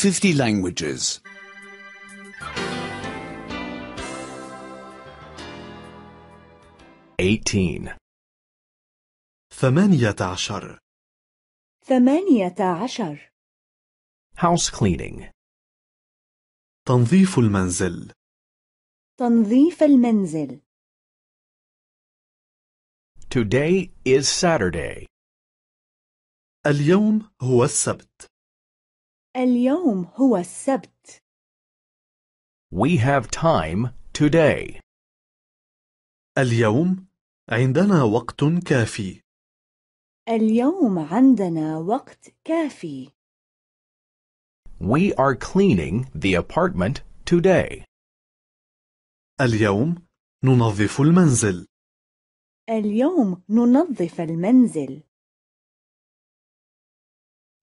50 languages. Eighteen. ثمانية عشر ثمانية عشر House cleaning. تنظيف المنزل تنظيف المنزل Today is Saturday. اليوم هو السبت اليوم هو السبت. We have time today. اليوم عندنا وقت كافي. اليوم عندنا وقت كافي. We are cleaning the apartment today. اليوم ننظف المنزل. اليوم ننظف المنزل.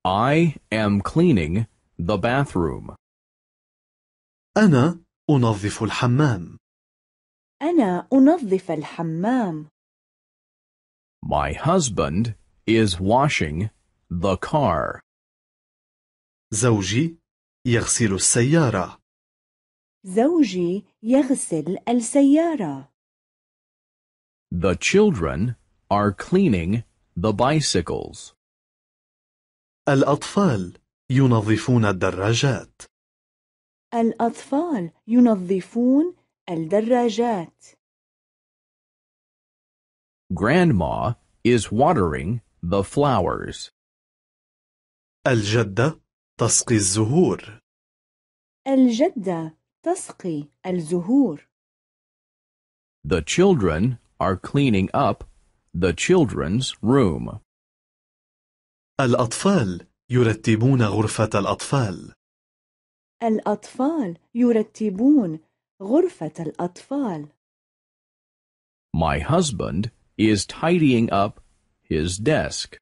I am cleaning the bathroom. أنا أنظف الحمام. أنا أنظف الحمام. My husband is washing the car. زوجي يغسل السيارة. زوجي يغسل السيارة. The children are cleaning the bicycles. الأطفال ينظفون الدراجات الأطفال ينظفون الدراجات Grandma is watering the flowers. الجدة تسقي الزهور. الجدة تسقي الزهور. The children are cleaning up the children's room. الأطفال يرتبون غرفة الأطفال. الأطفال يرتبون غرفة الأطفال. My husband is tidying up his desk.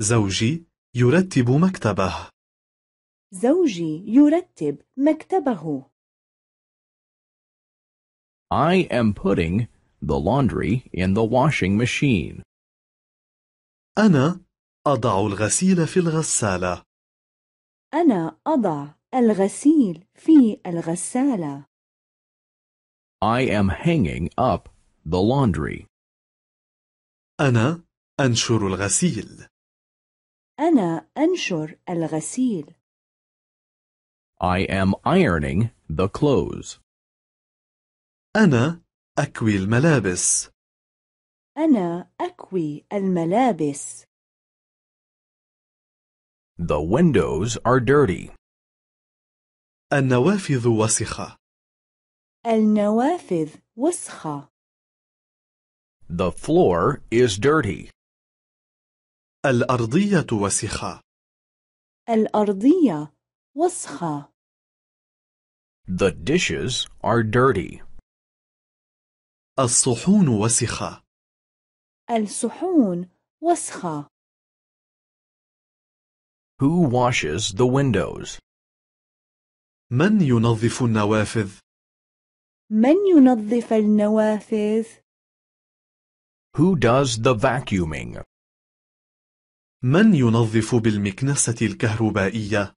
زوجي يرتب مكتبه. زوجي يرتب مكتبه. I am putting the laundry in the washing machine. أنا أضع الغسيل في الغسالة أنا أضع الغسيل في الغسالة I am hanging up the laundry. أنا أنشر الغسيل. أنا أنشر الغسيل. I am ironing the clothes. أنا أكوي الملابس. أنا أكوي الملابس. The windows are dirty. النوافذ وسخة. النوافذ وسخة. The floor is dirty. الأرضية وسخة. الأرضية وسخة. The dishes are dirty. الصحون وسخة. الصحون وسخة. Who washes the windows? من ينظف النوافذ؟ من ينظف النوافذ؟ Who does the vacuuming? من ينظف بالمكنسة الكهربائية؟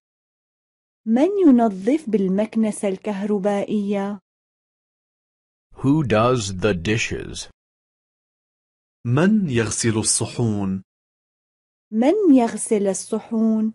من ينظف بالمكنسة الكهربائية؟ Who does the dishes? من يغسل الصحون؟ من يغسل الصحون؟